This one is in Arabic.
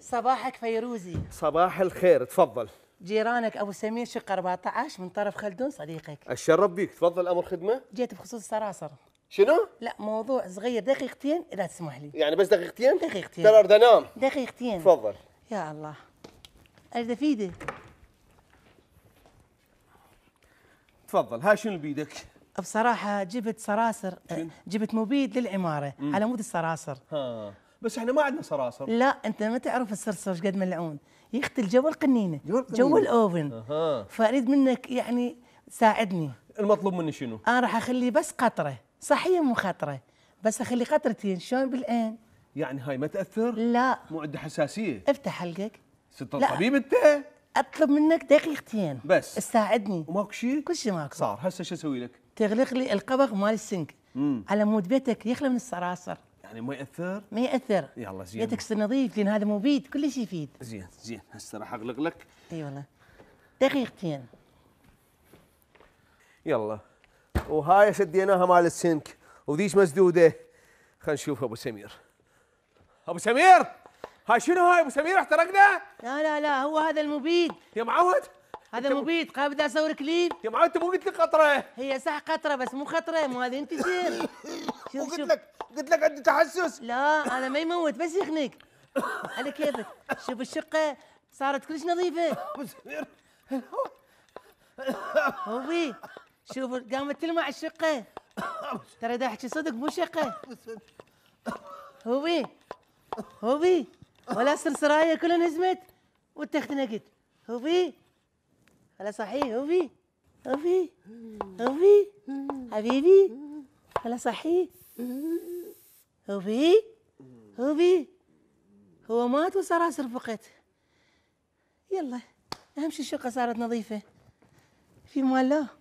صباحك فيروزي صباح الخير تفضل جيرانك ابو سمير شق 14 من طرف خلدون صديقك اتشرف بيك تفضل امر خدمه جيت بخصوص الصراصر شنو؟ لا موضوع صغير دقيقتين اذا تسمح لي يعني بس دقيقتين؟ دقيقتين ترى اريد انام دقيقتين تفضل يا الله اريد افيدك تفضل ها شنو بيدك؟ بصراحة جبت صراصر جبت مبيد للعمارة على مود الصراصر ها بس احنا ما عندنا صراصر لا انت ما تعرف الصرصر قد ملعون يختل جو القنينه جو الاوفن أه. فاريد منك يعني ساعدني المطلوب مني شنو؟ انا راح اخلي بس قطره صحيه مو خطره بس اخلي قطرتين شلون بالعين يعني هاي ما تاثر؟ لا مو عنده حساسيه افتح حلقك ست الطبيب انت اطلب منك دقيقتين بس تساعدني وماكو شيء؟ كل شيء ماكو صار هسه شو اسوي لك؟ تغلق لي القبغ مال السنك مم. على مود بيتك يخلى من الصراصر يعني ما ياثر؟ ما ياثر يلا زين يدك نظيف لان هذا مبيد شيء يفيد زين زين هسه راح اغلق لك اي والله دقيقتين يلا وهاي شديناها مال السنك وذيش مسدوده خلينا نشوف ابو سمير ابو سمير هاي شنو هاي ابو سمير احترقنا؟ لا لا لا هو هذا المبيد يا معود هذا مبيد قابل اصور كليب يا معود انت مو قلت لي قطره هي صح قطره بس مو خطره مو هذه انت وقلت لك قلت لك عندي تحسس لا انا ما يموت بس يخنق على كيفك شوف الشقه صارت كلش نظيفه هوي شوف قامت تلمع الشقه ترى دا احكي صدق مو شقه هوي هوي ولا الصرصرايه كلها نزمت وانت اختنقت هوي هلا صحيح هوي هوي هوي حبيبي هلا صحي هوبي هوبي هو مات وصار مات وسراسر يلا اهم شيء الشقه صارت نظيفه في مال له